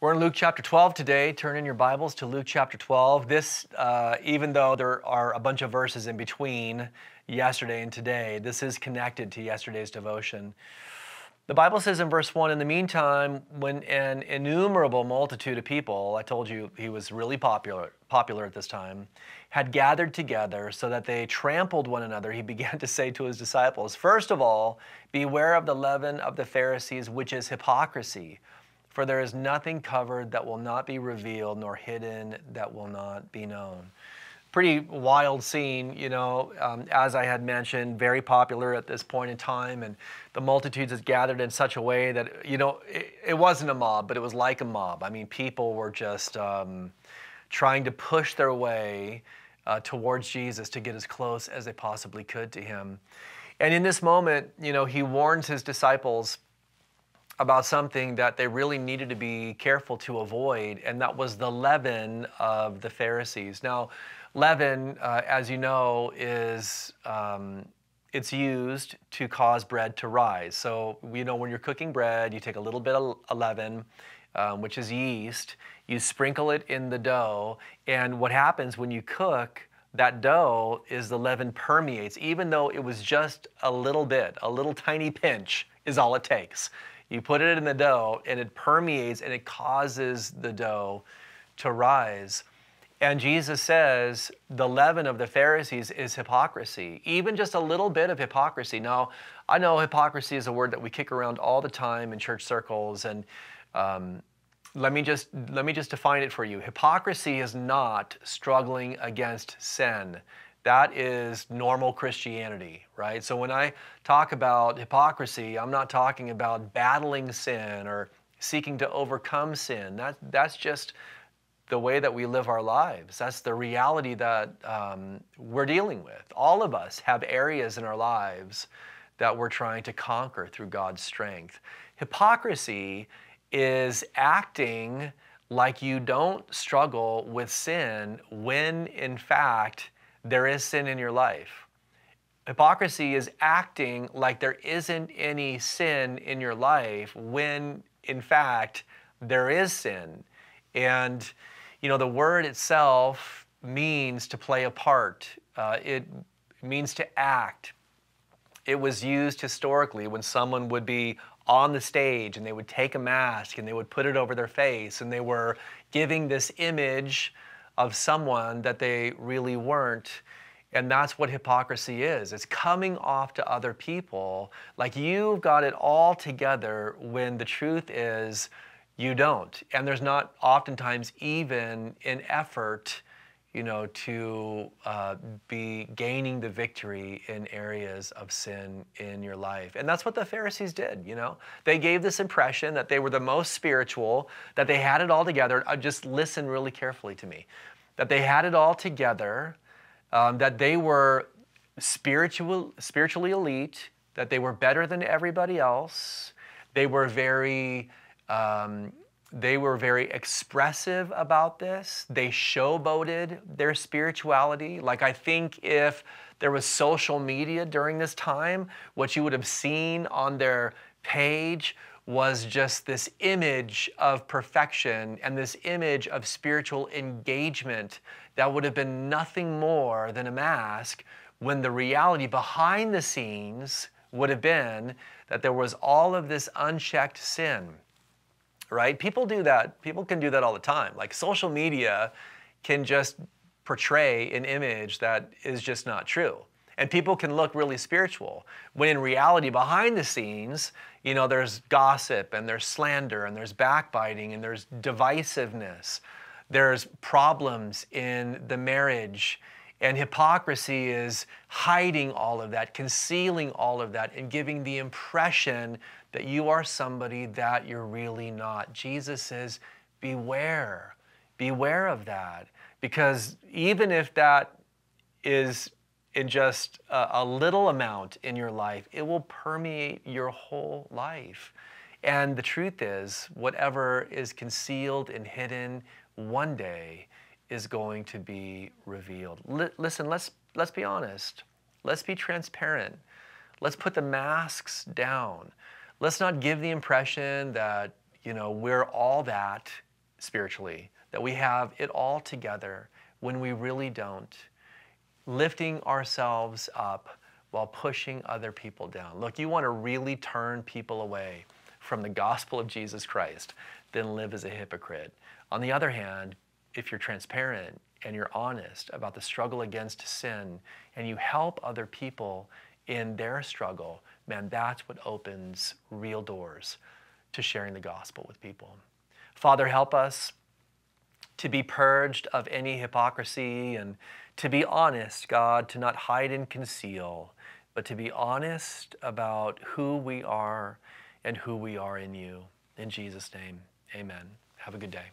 We're in Luke chapter 12 today. Turn in your Bibles to Luke chapter 12. This, uh, even though there are a bunch of verses in between yesterday and today, this is connected to yesterday's devotion. The Bible says in verse 1 In the meantime, when an innumerable multitude of people, I told you he was really popular, popular at this time, had gathered together so that they trampled one another, he began to say to his disciples, First of all, beware of the leaven of the Pharisees, which is hypocrisy. For there is nothing covered that will not be revealed, nor hidden that will not be known. Pretty wild scene, you know, um, as I had mentioned, very popular at this point in time. And the multitudes had gathered in such a way that, you know, it, it wasn't a mob, but it was like a mob. I mean, people were just um, trying to push their way uh, towards Jesus to get as close as they possibly could to him. And in this moment, you know, he warns his disciples about something that they really needed to be careful to avoid, and that was the leaven of the Pharisees. Now, leaven, uh, as you know, is um, it's used to cause bread to rise. So you know when you're cooking bread, you take a little bit of leaven, um, which is yeast. You sprinkle it in the dough, and what happens when you cook? that dough is the leaven permeates, even though it was just a little bit, a little tiny pinch is all it takes. You put it in the dough and it permeates and it causes the dough to rise. And Jesus says the leaven of the Pharisees is hypocrisy, even just a little bit of hypocrisy. Now, I know hypocrisy is a word that we kick around all the time in church circles, and um, let me just let me just define it for you. Hypocrisy is not struggling against sin. That is normal Christianity, right? So when I talk about hypocrisy, I'm not talking about battling sin or seeking to overcome sin. That, that's just the way that we live our lives. That's the reality that um, we're dealing with. All of us have areas in our lives that we're trying to conquer through God's strength. Hypocrisy is acting like you don't struggle with sin when, in fact, there is sin in your life. Hypocrisy is acting like there isn't any sin in your life when, in fact, there is sin. And, you know, the word itself means to play a part, uh, it means to act. It was used historically when someone would be on the stage and they would take a mask and they would put it over their face and they were giving this image of someone that they really weren't. And that's what hypocrisy is. It's coming off to other people like you've got it all together when the truth is you don't. And there's not oftentimes even an effort you know, to uh, be gaining the victory in areas of sin in your life. And that's what the Pharisees did, you know. They gave this impression that they were the most spiritual, that they had it all together. Uh, just listen really carefully to me. That they had it all together, um, that they were spiritual, spiritually elite, that they were better than everybody else. They were very um, they were very expressive about this. They showboated their spirituality. Like, I think if there was social media during this time, what you would have seen on their page was just this image of perfection and this image of spiritual engagement that would have been nothing more than a mask when the reality behind the scenes would have been that there was all of this unchecked sin right? People do that. People can do that all the time. Like social media can just portray an image that is just not true. And people can look really spiritual when in reality, behind the scenes, you know, there's gossip and there's slander and there's backbiting and there's divisiveness. There's problems in the marriage and hypocrisy is hiding all of that, concealing all of that, and giving the impression that you are somebody that you're really not. Jesus says, beware, beware of that. Because even if that is in just a, a little amount in your life, it will permeate your whole life. And the truth is, whatever is concealed and hidden, one day is going to be revealed. L- listen, let's, let's be honest. Let's be transparent. Let's put the masks down. Let's not give the impression that, you know, we're all that spiritually, that we have it all together when we really don't. Lifting ourselves up while pushing other people down. Look, you want to really turn people away from the gospel of Jesus Christ, then live as a hypocrite. On the other hand, if you're transparent and you're honest about the struggle against sin and you help other people in their struggle, man, that's what opens real doors to sharing the gospel with people. Father, help us to be purged of any hypocrisy and to be honest, God, to not hide and conceal, but to be honest about who we are and who we are in you. In Jesus' name, amen. Have a good day.